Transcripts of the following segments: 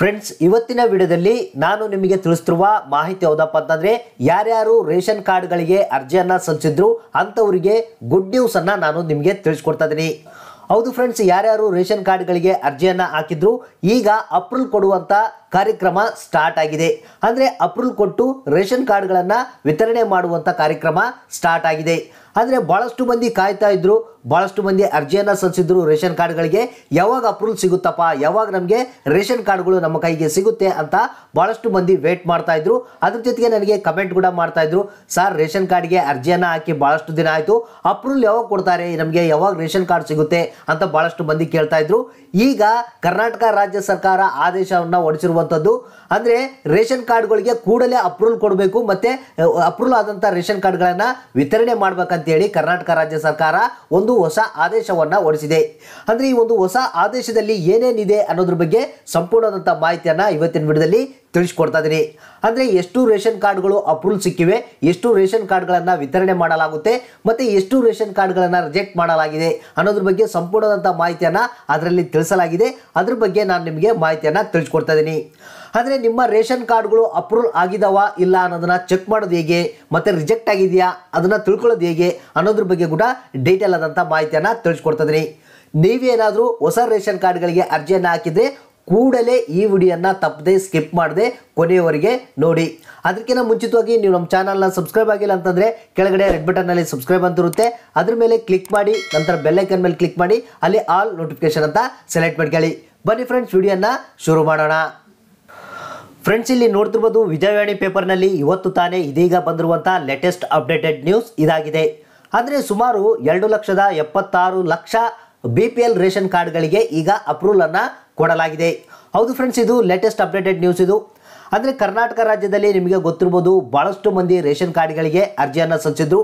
friends ಇವತ್ತಿನ ವಿಡಿಯೋದಲ್ಲಿ ನಾನು ನಿಮಗೆ ತಿಳಿಸ್ತಿರುವ ಮಾಹಿತಿ ಯಾವುದಪ್ಪ ಅಂತಂದರೆ ಯಾರ್ಯಾರು ರೇಷನ್ ಕಾರ್ಡ್ಗಳಿಗೆ ಅರ್ಜಿಯನ್ನು ಸಲ್ಲಿಸಿದ್ರು ಅಂಥವರಿಗೆ ಗುಡ್ ನ್ಯೂಸನ್ನು ನಾನು ನಿಮಗೆ ತಿಳಿಸ್ಕೊಡ್ತಾ ಇದ್ದೀನಿ ಹೌದು ಫ್ರೆಂಡ್ಸ್ ಯಾರ್ಯಾರು ರೇಷನ್ ಕಾರ್ಡ್ಗಳಿಗೆ ಅರ್ಜಿಯನ್ನು ಹಾಕಿದ್ರು ಈಗ ಅಪ್ರೂವ್ ಕೊಡುವಂಥ ಕಾರ್ಯಕ್ರಮ ಸ್ಟಾರ್ಟ್ ಆಗಿದೆ ಅಂದರೆ ಅಪ್ರೂವ್ ಕೊಟ್ಟು ರೇಷನ್ ಕಾರ್ಡ್ಗಳನ್ನು ವಿತರಣೆ ಮಾಡುವಂಥ ಕಾರ್ಯಕ್ರಮ ಸ್ಟಾರ್ಟ್ ಆಗಿದೆ ಆದರೆ ಭಾಳಷ್ಟು ಮಂದಿ ಕಾಯ್ತಾ ಇದ್ರು ಭಾಳಷ್ಟು ಮಂದಿ ಅರ್ಜಿಯನ್ನು ಸಲ್ಲಿಸಿದ್ರು ರೇಷನ್ ಕಾರ್ಡ್ಗಳಿಗೆ ಯಾವಾಗ ಅಪ್ರೂವಲ್ ಸಿಗುತ್ತಪ್ಪ ಯಾವಾಗ ನಮಗೆ ರೇಷನ್ ಕಾರ್ಡ್ಗಳು ನಮ್ಮ ಕೈಗೆ ಸಿಗುತ್ತೆ ಅಂತ ಭಾಳಷ್ಟು ಮಂದಿ ವೇಟ್ ಮಾಡ್ತಾ ಇದ್ರು ಅದ್ರ ಜೊತೆಗೆ ನನಗೆ ಕಮೆಂಟ್ ಕೂಡ ಮಾಡ್ತಾ ಇದ್ರು ಸರ್ ರೇಷನ್ ಕಾರ್ಡ್ಗೆ ಅರ್ಜಿಯನ್ನು ಹಾಕಿ ಭಾಳಷ್ಟು ದಿನ ಆಯಿತು ಅಪ್ರೂವಲ್ ಯಾವಾಗ ಕೊಡ್ತಾರೆ ನಮಗೆ ಯಾವಾಗ ರೇಷನ್ ಕಾರ್ಡ್ ಸಿಗುತ್ತೆ ಅಂತ ಭಾಳಷ್ಟು ಮಂದಿ ಕೇಳ್ತಾ ಇದ್ರು ಈಗ ಕರ್ನಾಟಕ ರಾಜ್ಯ ಸರ್ಕಾರ ಆದೇಶವನ್ನು ಹೊಡೆಸಿರುವಂಥದ್ದು ಅಂದರೆ ರೇಷನ್ ಕಾರ್ಡ್ಗಳಿಗೆ ಕೂಡಲೇ ಅಪ್ರೂವಲ್ ಕೊಡಬೇಕು ಮತ್ತು ಅಪ್ರೂವಲ್ ಆದಂಥ ರೇಷನ್ ಕಾರ್ಡ್ಗಳನ್ನು ವಿತರಣೆ ಮಾಡಬೇಕಂತ ಹೇಳಿ ಕರ್ನಾಟಕ ರಾಜ್ಯ ಸರ್ಕಾರ ಒಂದು ಹೊಸ ಆದೇಶವನ್ನ ಹೊರಡಿಸಿದೆ ಅಂದ್ರೆ ಈ ಒಂದು ಹೊಸ ಆದೇಶದಲ್ಲಿ ಏನೇನಿದೆ ಅನ್ನೋದ್ರ ಬಗ್ಗೆ ಸಂಪೂರ್ಣದಂತ ಮಾಹಿತಿಯನ್ನ ಇವತ್ತಿನ ವಿಡಿಯೋದಲ್ಲಿ ತಿಳಿಸ್ಕೊಡ್ತಾ ಇದ್ದೀನಿ ಅಂದರೆ ಎಷ್ಟು ರೇಷನ್ ಕಾರ್ಡ್ಗಳು ಅಪ್ರೂವಲ್ ಸಿಕ್ಕಿವೆ ಎಷ್ಟು ರೇಷನ್ ಕಾರ್ಡ್ಗಳನ್ನು ವಿತರಣೆ ಮಾಡಲಾಗುತ್ತೆ ಮತ್ತು ಎಷ್ಟು ರೇಷನ್ ಕಾರ್ಡ್ಗಳನ್ನು ರಿಜೆಕ್ಟ್ ಮಾಡಲಾಗಿದೆ ಅನ್ನೋದ್ರ ಬಗ್ಗೆ ಸಂಪೂರ್ಣದಂಥ ಮಾಹಿತಿಯನ್ನು ಅದರಲ್ಲಿ ತಿಳಿಸಲಾಗಿದೆ ಅದ್ರ ಬಗ್ಗೆ ನಾನು ನಿಮಗೆ ಮಾಹಿತಿಯನ್ನು ತಿಳಿಸ್ಕೊಡ್ತಾ ಇದ್ದೀನಿ ಆದರೆ ನಿಮ್ಮ ರೇಷನ್ ಕಾರ್ಡ್ಗಳು ಅಪ್ರೂವಲ್ ಆಗಿದಾವ ಇಲ್ಲ ಅನ್ನೋದನ್ನು ಚೆಕ್ ಮಾಡೋದು ಹೇಗೆ ಮತ್ತು ರಿಜೆಕ್ಟ್ ಆಗಿದೆಯಾ ಅದನ್ನು ತಿಳ್ಕೊಳ್ಳೋದು ಹೇಗೆ ಅನ್ನೋದ್ರ ಬಗ್ಗೆ ಕೂಡ ಡೀಟೇಲ್ ಆದಂಥ ಮಾಹಿತಿಯನ್ನು ತಿಳಿಸ್ಕೊಡ್ತಾ ಇದ್ದೀನಿ ನೀವೇನಾದರೂ ಹೊಸ ರೇಷನ್ ಕಾರ್ಡ್ಗಳಿಗೆ ಅರ್ಜಿಯನ್ನು ಹಾಕಿದರೆ ಕೂಡಲೇ ಈ ವಿಡಿಯೋನ ತಪ್ಪದೆ ಸ್ಕಿಪ್ ಮಾಡದೆ ಕೊನೆಯವರೆಗೆ ನೋಡಿ ಅದಕ್ಕಿಂತ ಮುಂಚಿತವಾಗಿ ನೀವು ನಮ್ಮ ಚಾನಲ್ನ ಸಬ್ಸ್ಕ್ರೈಬ್ ಆಗಿಲ್ಲ ಅಂತಂದರೆ ಕೆಳಗಡೆ ರೆಡ್ ಬಟನ್ನಲ್ಲಿ ಸಬ್ಸ್ಕ್ರೈಬ್ ಅಂತಿರುತ್ತೆ ಅದ್ರ ಮೇಲೆ ಕ್ಲಿಕ್ ಮಾಡಿ ನಂತರ ಬೆಲ್ಲೈಕನ್ ಮೇಲೆ ಕ್ಲಿಕ್ ಮಾಡಿ ಅಲ್ಲಿ ಆಲ್ ನೋಟಿಫಿಕೇಶನ್ ಅಂತ ಸೆಲೆಕ್ಟ್ ಮಾಡ್ಕೊಳ್ಳಿ ಬನ್ನಿ ಫ್ರೆಂಡ್ಸ್ ವಿಡಿಯೋನ ಶುರು ಮಾಡೋಣ ಫ್ರೆಂಡ್ಸ್ ಇಲ್ಲಿ ನೋಡ್ತಿರ್ಬೋದು ವಿಜಯವಾಣಿ ಪೇಪರ್ನಲ್ಲಿ ಇವತ್ತು ತಾನೇ ಇದೀಗ ಬಂದಿರುವಂಥ ಲೇಟೆಸ್ಟ್ ಅಪ್ಡೇಟೆಡ್ ನ್ಯೂಸ್ ಇದಾಗಿದೆ ಅಂದರೆ ಸುಮಾರು ಎರಡು ಲಕ್ಷದ ಎಪ್ಪತ್ತಾರು lakh B P L ration ಕಾರ್ಡ್ಗಳಿಗೆ ಈಗ ಅಪ್ರೂವಲನ್ನು ಕೊಡಲಾಗಿದೆ ಹೌದು ಫ್ರೆಂಡ್ಸ್ ಇದು ಲೇಟೆಸ್ಟ್ ಅಪ್ಡೇಟೆಡ್ ನ್ಯೂಸ್ ಇದು ಅಂದರೆ ಕರ್ನಾಟಕ ರಾಜ್ಯದಲ್ಲಿ ನಿಮಗೆ ಗೊತ್ತಿರ್ಬೋದು ಭಾಳಷ್ಟು ಮಂದಿ ರೇಷನ್ ಕಾರ್ಡ್ಗಳಿಗೆ ಅರ್ಜಿಯನ್ನು ಸಲ್ಲಿಸಿದ್ರು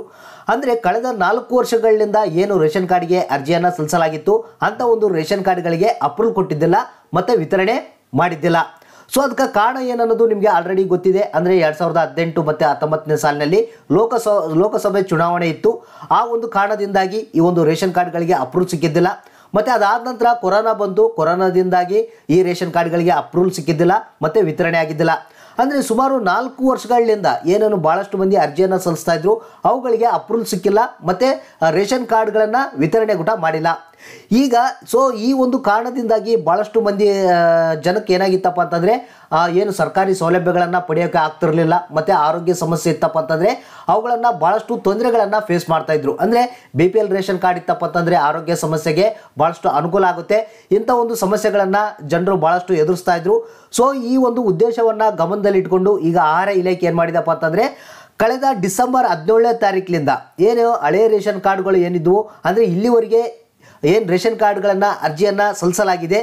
ಅಂದರೆ ಕಳೆದ ನಾಲ್ಕು ವರ್ಷಗಳಿಂದ ಏನು ರೇಷನ್ ಕಾರ್ಡ್ಗೆ ಅರ್ಜಿಯನ್ನು ಸಲ್ಲಿಸಲಾಗಿತ್ತು ಅಂತ ಒಂದು ರೇಷನ್ ಕಾರ್ಡ್ಗಳಿಗೆ ಅಪ್ರೂವಲ್ ಕೊಟ್ಟಿದ್ದಿಲ್ಲ ಮತ್ತು ವಿತರಣೆ ಮಾಡಿದ್ದಿಲ್ಲ ಸೊ ಅದಕ್ಕೆ ಕಾರಣ ಏನನ್ನೋದು ನಿಮಗೆ ಆಲ್ರೆಡಿ ಗೊತ್ತಿದೆ ಅಂದರೆ ಎರಡು ಸಾವಿರದ ಹದಿನೆಂಟು ಮತ್ತು ಹತ್ತೊಂಬತ್ತನೇ ಸಾಲಿನಲ್ಲಿ ಲೋಕಸ ಲೋಕಸಭೆ ಚುನಾವಣೆ ಇತ್ತು ಆ ಒಂದು ಕಾರಣದಿಂದಾಗಿ ಈ ಒಂದು ರೇಷನ್ ಕಾರ್ಡ್ಗಳಿಗೆ ಅಪ್ರೂವ್ ಸಿಕ್ಕಿದ್ದಿಲ್ಲ ಮತ್ತು ಅದಾದ ನಂತರ ಕೊರೋನಾ ಬಂತು ಕೊರೋನಾದಿಂದಾಗಿ ಈ ರೇಷನ್ ಕಾರ್ಡ್ಗಳಿಗೆ ಅಪ್ರೂವಲ್ ಸಿಕ್ಕಿದ್ದಿಲ್ಲ ಮತ್ತು ವಿತರಣೆ ಆಗಿದ್ದಿಲ್ಲ ಅಂದರೆ ಸುಮಾರು ನಾಲ್ಕು ವರ್ಷಗಳಿಂದ ಏನನ್ನು ಭಾಳಷ್ಟು ಮಂದಿ ಅರ್ಜಿಯನ್ನು ಸಲ್ಲಿಸ್ತಾ ಇದ್ರು ಅವುಗಳಿಗೆ ಅಪ್ರೂವಲ್ ಸಿಕ್ಕಿಲ್ಲ ಮತ್ತು ರೇಷನ್ ಕಾರ್ಡ್ಗಳನ್ನು ವಿತರಣೆ ಕೂಡ ಮಾಡಿಲ್ಲ ಈಗ ಸೊ ಈ ಒಂದು ಕಾರಣದಿಂದಾಗಿ ಭಾಳಷ್ಟು ಮಂದಿ ಜನಕ್ಕೆ ಏನಾಗಿತ್ತಪ್ಪ ಅಂತಂದರೆ ಏನು ಸರ್ಕಾರಿ ಸೌಲಭ್ಯಗಳನ್ನು ಪಡೆಯೋಕೆ ಆಗ್ತಿರಲಿಲ್ಲ ಮತ್ತು ಆರೋಗ್ಯ ಸಮಸ್ಯೆ ಇತ್ತಪ್ಪ ಅಂತಂದರೆ ಅವುಗಳನ್ನು ಭಾಳಷ್ಟು ತೊಂದರೆಗಳನ್ನು ಫೇಸ್ ಮಾಡ್ತಾಯಿದ್ರು ಅಂದರೆ B P L ration card ಇತ್ತಪ್ಪ ಅಂತಂದರೆ ಆರೋಗ್ಯ ಸಮಸ್ಯೆಗೆ ಭಾಳಷ್ಟು ಅನುಕೂಲ ಆಗುತ್ತೆ ಇಂಥ ಒಂದು ಸಮಸ್ಯೆಗಳನ್ನು ಜನರು ಭಾಳಷ್ಟು ಎದುರಿಸ್ತಾ ಇದ್ರು ಸೊ ಈ ಒಂದು ಉದ್ದೇಶವನ್ನು ಗಮನದಲ್ಲಿಟ್ಕೊಂಡು ಈಗ ಆಹಾರ ಇಲಾಖೆ ಏನು ಮಾಡಿದಪ್ಪ ಅಂತಂದರೆ ಕಳೆದ ಡಿಸೆಂಬರ್ ಹದಿನೇಳನೇ ತಾರೀಕಿನಿಂದ ಏನು ಹಳೆಯ ರೇಷನ್ ಕಾರ್ಡ್ಗಳು ಏನಿದ್ವು ಅಂದರೆ ಇಲ್ಲಿವರೆಗೆ ಏನು ರೇಷನ್ ಕಾರ್ಡ್ಗಳನ್ನು ಅರ್ಜಿಯನ್ನು ಸಲ್ಲಿಸಲಾಗಿದೆ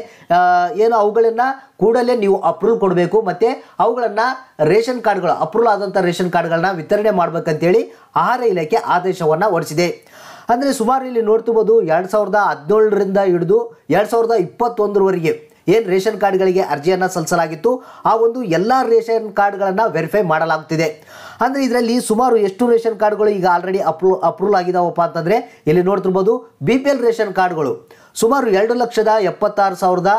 ಏನು ಅವುಗಳನ್ನು ಕೂಡಲೇ ನೀವು ಅಪ್ರೂವಲ್ ಕೊಡಬೇಕು ಮತ್ತು ಅವುಗಳನ್ನು ರೇಷನ್ ಕಾರ್ಡ್ಗಳು ಅಪ್ರೂವಲ್ ಆದಂಥ ರೇಷನ್ ಕಾರ್ಡ್ಗಳನ್ನ ವಿತರಣೆ ಮಾಡಬೇಕಂತೇಳಿ ಆಹಾರ ಇಲಾಖೆ ಆದೇಶವನ್ನು ಹೊರಡಿಸಿದೆ ಅಂದರೆ ಸುಮಾರು ಇಲ್ಲಿ ನೋಡ್ತಿರ್ಬೋದು ಎರಡು ಸಾವಿರದ ಹದಿನೇಳರಿಂದ ಹಿಡಿದು ಎರಡು ಸಾವಿರದ ಇಪ್ಪತ್ತೊಂದರವರೆಗೆ ಏನು ರೇಷನ್ ಕಾರ್ಡ್ಗಳಿಗೆ ಅರ್ಜಿಯನ್ನು ಸಲ್ಲಿಸಲಾಗಿತ್ತು ಆ ಒಂದು ಎಲ್ಲ ರೇಷನ್ ಕಾರ್ಡ್ಗಳನ್ನು ವೆರಿಫೈ ಮಾಡಲಾಗುತ್ತಿದೆ ಅಂದರೆ ಇದರಲ್ಲಿ ಸುಮಾರು ಎಷ್ಟು ರೇಷನ್ ಕಾರ್ಡ್ಗಳು ಈಗ ಆಲ್ರೆಡಿ ಅಪ್ರೂ ಅಪ್ರೂವಲ್ ಆಗಿದಾವಪ್ಪ ಅಂತಂದರೆ ಇಲ್ಲಿ ನೋಡ್ತಿರ್ಬೋದು ಬಿ ಪಿ ಎಲ್ ರೇಷನ್ ಕಾರ್ಡ್ಗಳು ಸುಮಾರು ಎರಡು ಲಕ್ಷದ ಎಪ್ಪತ್ತಾರು ಸಾವಿರದ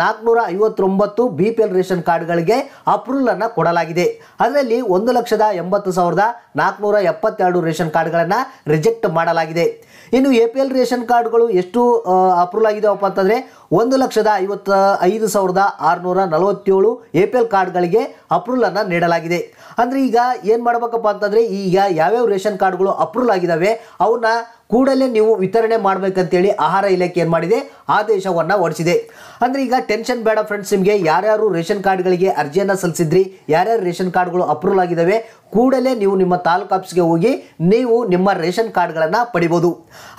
ನಾಲ್ಕುನೂರ ಐವತ್ತೊಂಬತ್ತು ಬಿ ಪಿ ಎಲ್ ರೇಷನ್ ಕಾರ್ಡ್ಗಳಿಗೆ ಅಪ್ರೂವಲನ್ನು ಕೊಡಲಾಗಿದೆ ಅದರಲ್ಲಿ ಒಂದು ಲಕ್ಷದ ಎಂಬತ್ತು ಸಾವಿರದ ನಾಲ್ಕುನೂರ ಎಪ್ಪತ್ತೆರಡು ರೇಷನ್ ಕಾರ್ಡ್ಗಳನ್ನು ರಿಜೆಕ್ಟ್ ಮಾಡಲಾಗಿದೆ ಇನ್ನು ಎ ಪಿ ಎಲ್ ರೇಷನ್ ಕಾರ್ಡ್ಗಳು ಎಷ್ಟು ಅಪ್ರೂವಲ್ ಆಗಿದಾವಪ್ಪ ಅಂತಂದರೆ ಒಂದು ಲಕ್ಷದ ಐವತ್ತ ಐದು ಸಾವಿರದ ಆರುನೂರ ನಲವತ್ತೇಳು ಎ ಪಿ ಎಲ್ ಕಾರ್ಡ್ಗಳಿಗೆ ಅಪ್ರೂವಲನ್ನು ನೀಡಲಾಗಿದೆ ಅಂದ್ರೆ ಈಗ ಏನು ಮಾಡಬೇಕಪ್ಪ ಅಂತಂದ್ರೆ ಈಗ ಯಾವ್ಯಾವ ರೇಷನ್ ಕಾರ್ಡ್ಗಳು ಅಪ್ರೂವ್ ಆಗಿದಾವೆ ಅವನ್ನ ಕೂಡಲೇ ನೀವು ವಿತರಣೆ ಮಾಡ್ಬೇಕಂತೇಳಿ ಆಹಾರ ಇಲಾಖೆ ಏನು ಮಾಡಿದೆ ಆದೇಶವನ್ನು ಹೊರಡಿಸಿದೆ ಅಂದ್ರೆ ಈಗ ಟೆನ್ಷನ್ ಬೇಡ ಫ್ರೆಂಡ್ಸ್ ನಿಮ್ಗೆ ಯಾರ್ಯಾರು ರೇಷನ್ ಕಾರ್ಡ್ಗಳಿಗೆ ಅರ್ಜಿಯನ್ನು ಸಲ್ಲಿಸಿದ್ರಿ ಯಾರ್ಯಾರು ರೇಷನ್ ಕಾರ್ಡ್ಗಳು ಅಪ್ರೂವ್ ಆಗಿದಾವೆ ಕೂಡಲೇ ನೀವು ನಿಮ್ಮ ತಾಲೂಕು ಆಫೀಸ್ಗೆ ಹೋಗಿ ನೀವು ನಿಮ್ಮ ರೇಷನ್ ಕಾರ್ಡ್ಗಳನ್ನು ಪಡಿಬಹುದು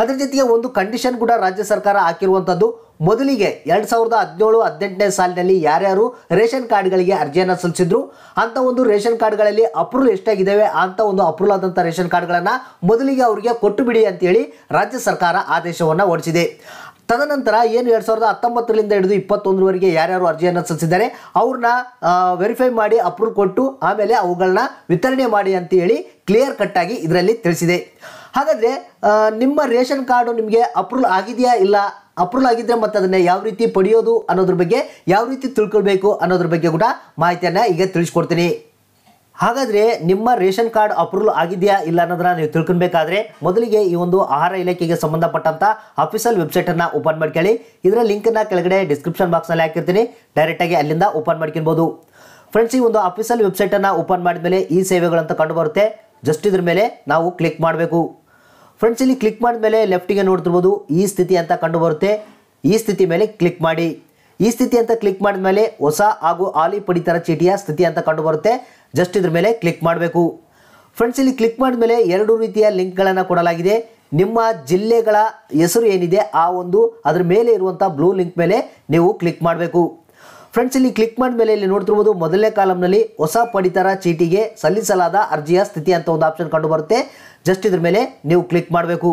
ಅದರ ಜೊತೆಗೆ ಒಂದು ಕಂಡೀಷನ್ ಕೂಡ ರಾಜ್ಯ ಸರ್ಕಾರ ಹಾಕಿರುವಂಥದ್ದು ಮೊದಲಿಗೆ ಎರಡು ಸಾವಿರದ ಹದಿನೇಳು ಹದಿನೆಂಟನೇ ಸಾಲಿನಲ್ಲಿ ಯಾರ್ಯಾರು ರೇಷನ್ ಕಾರ್ಡ್ಗಳಿಗೆ ಅರ್ಜಿಯನ್ನು ಸಲ್ಲಿಸಿದ್ರು ಅಂತ ಒಂದು ರೇಷನ್ ಕಾರ್ಡ್ಗಳಲ್ಲಿ ಅಪ್ರೂವಲ್ ಎಷ್ಟಾಗಿದ್ದಾವೆ ಅಂತ ಒಂದು ಅಪ್ರೂವಲ್ ಆದಂಥ ರೇಷನ್ ಕಾರ್ಡ್ಗಳನ್ನು ಮೊದಲಿಗೆ ಅವರಿಗೆ ಕೊಟ್ಟು ಬಿಡಿ ಹೇಳಿ ರಾಜ್ಯ ಸರ್ಕಾರ ಆದೇಶವನ್ನು ಹೊರಡಿಸಿದೆ ತದನಂತರ ಏನು ಎರಡು ಸಾವಿರದ ಹತ್ತೊಂಬತ್ತರಿಂದ ಹಿಡಿದು ಇಪ್ಪತ್ತೊಂದರವರೆಗೆ ಯಾರ್ಯಾರು ಅರ್ಜಿಯನ್ನು ಸಲ್ಲಿಸಿದ್ದಾರೆ ಅವ್ರನ್ನ ವೆರಿಫೈ ಮಾಡಿ ಅಪ್ರೂವ್ ಕೊಟ್ಟು ಆಮೇಲೆ ಅವುಗಳನ್ನ ವಿತರಣೆ ಮಾಡಿ ಅಂತೇಳಿ ಕ್ಲಿಯರ್ ಕಟ್ಟಾಗಿ ಇದರಲ್ಲಿ ತಿಳಿಸಿದೆ ಹಾಗಾದರೆ ನಿಮ್ಮ ರೇಷನ್ ಕಾರ್ಡು ನಿಮಗೆ ಅಪ್ರೂವ್ ಆಗಿದೆಯಾ ಇಲ್ಲ ಅಪ್ರೂವಲ್ ಆಗಿದ್ರೆ ಮತ್ತೆ ಅದನ್ನ ಯಾವ ರೀತಿ ಪಡೆಯೋದು ಅನ್ನೋದ್ರ ಬಗ್ಗೆ ಯಾವ ರೀತಿ ತಿಳ್ಕೊಳ್ಬೇಕು ಅನ್ನೋದ್ರ ಬಗ್ಗೆ ಕೂಡ ಮಾಹಿತಿಯನ್ನು ಈಗ ತಿಳಿಸ್ಕೊಡ್ತೀನಿ ಹಾಗಾದರೆ ನಿಮ್ಮ ರೇಷನ್ ಕಾರ್ಡ್ ಅಪ್ರೂವಲ್ ಆಗಿದೆಯಾ ಇಲ್ಲ ಅನ್ನೋದನ್ನ ನೀವು ತಿಳ್ಕೊಬೇಕಾದ್ರೆ ಮೊದಲಿಗೆ ಈ ಒಂದು ಆಹಾರ ಇಲಾಖೆಗೆ ಸಂಬಂಧಪಟ್ಟಂಥ ಅಫಿಷಿಯಲ್ ಅನ್ನ ಓಪನ್ ಮಾಡ್ಕೊಳ್ಳಿ ಇದರ ಲಿಂಕನ್ನು ಕೆಳಗಡೆ ಡಿಸ್ಕ್ರಿಪ್ಷನ್ ಬಾಕ್ಸ್ ನಲ್ಲಿ ಹಾಕಿರ್ತೀನಿ ಡೈರೆಕ್ಟ್ ಆಗಿ ಅಲ್ಲಿಂದ ಓಪನ್ ಮಾಡ್ಕೊಬೋದು ಫ್ರೆಂಡ್ಸ್ ಈ ಒಂದು ಅಫಿಷಿಯಲ್ ಅನ್ನ ಓಪನ್ ಮಾಡಿದ ಮೇಲೆ ಈ ಸೇವೆಗಳಂತ ಕಂಡು ಬರುತ್ತೆ ಜಸ್ಟ್ ಇದ್ರ ಮೇಲೆ ನಾವು ಕ್ಲಿಕ್ ಮಾಡಬೇಕು ಫ್ರೆಂಡ್ಸ್ ಇಲ್ಲಿ ಕ್ಲಿಕ್ ಮಾಡಿದ ಮೇಲೆ ಲೆಫ್ಟಿಗೆ ನೋಡ್ತಿರ್ಬೋದು ಈ ಸ್ಥಿತಿ ಅಂತ ಕಂಡು ಬರುತ್ತೆ ಈ ಸ್ಥಿತಿ ಮೇಲೆ ಕ್ಲಿಕ್ ಮಾಡಿ ಈ ಸ್ಥಿತಿ ಅಂತ ಕ್ಲಿಕ್ ಮಾಡಿದ ಮೇಲೆ ಹೊಸ ಹಾಗೂ ಆಲಿ ಪಡಿತರ ಚೀಟಿಯ ಸ್ಥಿತಿ ಅಂತ ಕಂಡು ಬರುತ್ತೆ ಜಸ್ಟ್ ಇದ್ರ ಮೇಲೆ ಕ್ಲಿಕ್ ಮಾಡಬೇಕು ಫ್ರೆಂಡ್ಸ್ ಇಲ್ಲಿ ಕ್ಲಿಕ್ ಮಾಡಿದ ಮೇಲೆ ಎರಡು ರೀತಿಯ ಲಿಂಕ್ಗಳನ್ನು ಕೊಡಲಾಗಿದೆ ನಿಮ್ಮ ಜಿಲ್ಲೆಗಳ ಹೆಸರು ಏನಿದೆ ಆ ಒಂದು ಅದರ ಮೇಲೆ ಇರುವಂಥ ಬ್ಲೂ ಲಿಂಕ್ ಮೇಲೆ ನೀವು ಕ್ಲಿಕ್ ಮಾಡಬೇಕು ಫ್ರೆಂಡ್ಸ್ ಇಲ್ಲಿ ಕ್ಲಿಕ್ ಮಾಡಿದ ಮೇಲೆ ಇಲ್ಲಿ ನೋಡ್ತಿರ್ಬೋದು ಮೊದಲನೇ ಕಾಲಮ್ನಲ್ಲಿ ಹೊಸ ಪಡಿತರ ಚೀಟಿಗೆ ಸಲ್ಲಿಸಲಾದ ಅರ್ಜಿಯ ಸ್ಥಿತಿ ಅಂತ ಒಂದು ಆಪ್ಷನ್ ಕಂಡು ಬರುತ್ತೆ ಜಸ್ಟ್ ಇದ್ರ ಮೇಲೆ ನೀವು ಕ್ಲಿಕ್ ಮಾಡಬೇಕು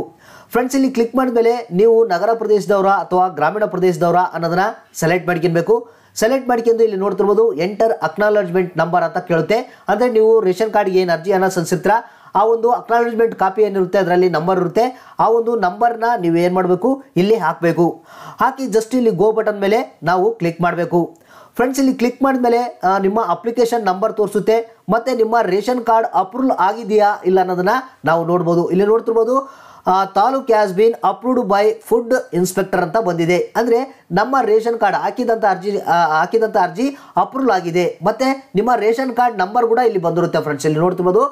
ಫ್ರೆಂಡ್ಸ್ ಇಲ್ಲಿ ಕ್ಲಿಕ್ ಮಾಡಿದ್ಮೇಲೆ ನೀವು ನಗರ ಪ್ರದೇಶದವರ ಅಥವಾ ಗ್ರಾಮೀಣ ಪ್ರದೇಶದವರ ಅನ್ನೋದನ್ನ ಸೆಲೆಕ್ಟ್ ಮಾಡ್ಕೊಬೇಕು ಸೆಲೆಕ್ಟ್ ಮಾಡ್ಕೊಂಡು ಇಲ್ಲಿ ನೋಡ್ತಿರ್ಬೋದು ಎಂಟರ್ ಅಕ್ನಾಲಜ್ಮೆಂಟ್ ನಂಬರ್ ಅಂತ ಕೇಳುತ್ತೆ ಅಂದರೆ ನೀವು ರೇಷನ್ ಕಾರ್ಡ್ಗೆ ಏನು ಅರ್ಜಿಯನ್ನು ಸಲ್ಲಿಸಿರ್ತೀರ ಆ ಒಂದು ಅಕ್ನಾಲಜ್ಮೆಂಟ್ ಕಾಪಿ ಏನಿರುತ್ತೆ ಅದರಲ್ಲಿ ನಂಬರ್ ಇರುತ್ತೆ ಆ ಒಂದು ನಂಬರ್ನ ನೀವು ಏನು ಮಾಡಬೇಕು ಇಲ್ಲಿ ಹಾಕಬೇಕು ಹಾಕಿ ಜಸ್ಟ್ ಇಲ್ಲಿ ಗೋ ಬಟನ್ ಮೇಲೆ ನಾವು ಕ್ಲಿಕ್ ಮಾಡಬೇಕು ಫ್ರೆಂಡ್ಸ್ ಇಲ್ಲಿ ಕ್ಲಿಕ್ ಮಾಡಿದ್ಮೇಲೆ ನಿಮ್ಮ ಅಪ್ಲಿಕೇಶನ್ ನಂಬರ್ ತೋರಿಸುತ್ತೆ ಮತ್ತೆ ನಿಮ್ಮ ರೇಷನ್ ಕಾರ್ಡ್ ಅಪ್ರೂವಲ್ ಆಗಿದೆಯಾ ಇಲ್ಲ ಅನ್ನೋದನ್ನ ನಾವು ನೋಡ್ಬೋದು ಇಲ್ಲಿ ನೋಡ್ತಿರ್ಬೋದು taluk has been approved by food inspector ಅಂತ ಬಂದಿದೆ ಅಂದರೆ ನಮ್ಮ ರೇಷನ್ ಕಾರ್ಡ್ ಹಾಕಿದಂಥ ಅರ್ಜಿ ಹಾಕಿದಂಥ ಅರ್ಜಿ ಅಪ್ರೂವಲ್ ಆಗಿದೆ ಮತ್ತು ನಿಮ್ಮ ರೇಷನ್ ಕಾರ್ಡ್ ನಂಬರ್ ಕೂಡ ಇಲ್ಲಿ ಬಂದಿರುತ್ತೆ ಫ್ರೆಂಡ್ಸ್ ಇಲ್ಲಿ ನೋಡ್ತಿರ್ಬೋದು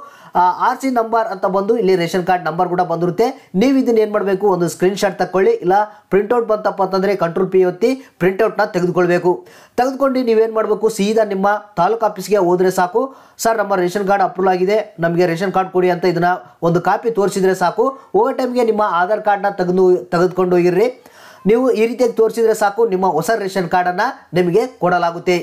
ಆರ್ ಸಿ ನಂಬರ್ ಅಂತ ಬಂದು ಇಲ್ಲಿ ರೇಷನ್ ಕಾರ್ಡ್ ನಂಬರ್ ಕೂಡ ಬಂದಿರುತ್ತೆ ನೀವು ಇದನ್ನ ಏನು ಮಾಡಬೇಕು ಒಂದು ಸ್ಕ್ರೀನ್ ಶಾಟ್ ತಗೊಳ್ಳಿ ಇಲ್ಲ ಪ್ರಿಂಟ್ಔಟ್ ಬಂತಪ್ಪ ಅಂತಂದರೆ ಕಂಟ್ರೋಲ್ ಪಿ ಒತ್ತಿ ಪ್ರಿಂಟೌಟ್ನ ತೆಗೆದುಕೊಳ್ಬೇಕು ತೆಗೆದುಕೊಂಡು ನೀವೇನು ಮಾಡಬೇಕು ಸೀದಾ ನಿಮ್ಮ ತಾಲೂಕು ಆಫೀಸ್ಗೆ ಹೋದರೆ ಸಾಕು ಸರ್ ನಮ್ಮ ರೇಷನ್ ಕಾರ್ಡ್ ಅಪ್ರೂವ್ ಆಗಿದೆ ನಮಗೆ ರೇಷನ್ ಕಾರ್ಡ್ ಕೊಡಿ ಅಂತ ಇದನ್ನು ಒಂದು ಕಾಪಿ ತೋರಿಸಿದರೆ ಸಾಕು ಹೋಗೋ ಟೈಮ್ಗೆ ನಿಮ್ಮ ಆಧಾರ್ ಕಾರ್ಡ್ನ ತೆಗೆದು ತೆಗೆದುಕೊಂಡು ಹೋಗಿರ್ರಿ ನೀವು ಈ ರೀತಿಯಾಗಿ ತೋರಿಸಿದರೆ ಸಾಕು ನಿಮ್ಮ ಹೊಸ ರೇಷನ್ ಕಾರ್ಡನ್ನು ನಿಮಗೆ ಕೊಡಲಾಗುತ್ತೆ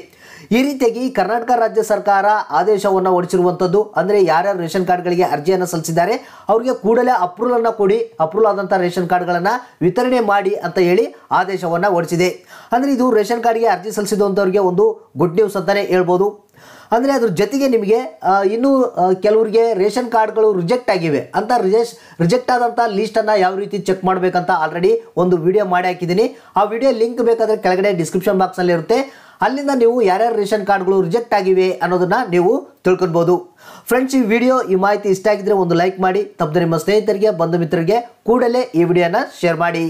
ಈ ರೀತಿಯಾಗಿ ಕರ್ನಾಟಕ ರಾಜ್ಯ ಸರ್ಕಾರ ಆದೇಶವನ್ನು ಹೊರಡಿಸಿರುವಂಥದ್ದು ಅಂದರೆ ಯಾರ್ಯಾರು ರೇಷನ್ ಕಾರ್ಡ್ಗಳಿಗೆ ಅರ್ಜಿಯನ್ನು ಸಲ್ಲಿಸಿದ್ದಾರೆ ಅವರಿಗೆ ಕೂಡಲೇ ಅಪ್ರೂವಲನ್ನು ಕೊಡಿ ಅಪ್ರೂವಲ್ ಆದಂಥ ರೇಷನ್ ಕಾರ್ಡ್ಗಳನ್ನು ವಿತರಣೆ ಮಾಡಿ ಅಂತ ಹೇಳಿ ಆದೇಶವನ್ನು ಹೊಡಿಸಿದೆ ಅಂದರೆ ಇದು ರೇಷನ್ ಕಾರ್ಡ್ಗೆ ಅರ್ಜಿ ಸಲ್ಲಿಸಿದಂಥವ್ರಿಗೆ ಒಂದು ಗುಡ್ ನ್ಯೂಸ್ ಅಂತಲೇ ಹೇಳ್ಬೋದು ಅಂದರೆ ಅದ್ರ ಜೊತೆಗೆ ನಿಮಗೆ ಇನ್ನೂ ಕೆಲವರಿಗೆ ರೇಷನ್ ಕಾರ್ಡ್ಗಳು ರಿಜೆಕ್ಟ್ ಆಗಿವೆ ಅಂತ ರಿಜೆಕ್ಟ್ ರಿಜೆಕ್ಟ್ ಆದಂಥ ಲೀಸ್ಟನ್ನು ಯಾವ ರೀತಿ ಚೆಕ್ ಮಾಡಬೇಕಂತ ಆಲ್ರೆಡಿ ಒಂದು ವಿಡಿಯೋ ಮಾಡಿ ಹಾಕಿದ್ದೀನಿ ಆ ವಿಡಿಯೋ ಲಿಂಕ್ ಬೇಕಾದರೆ ಕೆಳಗಡೆ ಡಿಸ್ಕ್ರಿಪ್ಷನ್ ಬಾಕ್ಸಲ್ಲಿ ಇರುತ್ತೆ ಅಲ್ಲಿಂದ ನೀವು ಯಾರ್ಯಾರು ರೇಷನ್ ಕಾರ್ಡ್ಗಳು ರಿಜೆಕ್ಟ್ ಆಗಿವೆ ಅನ್ನೋದನ್ನು ನೀವು ತಿಳ್ಕೊಳ್ಬೋದು ಫ್ರೆಂಡ್ಸ್ ಈ ವಿಡಿಯೋ ಈ ಮಾಹಿತಿ ಇಷ್ಟ ಆಗಿದ್ರೆ ಒಂದು ಲೈಕ್ ಮಾಡಿ ತಪ್ಪದೆ ನಿಮ್ಮ ಸ್ನೇಹಿತರಿಗೆ ಬಂಧು ಮಿತ್ರರಿಗೆ ಕೂಡಲೇ ಈ ವಿಡಿಯೋನ ಶೇರ್ ಮಾಡಿ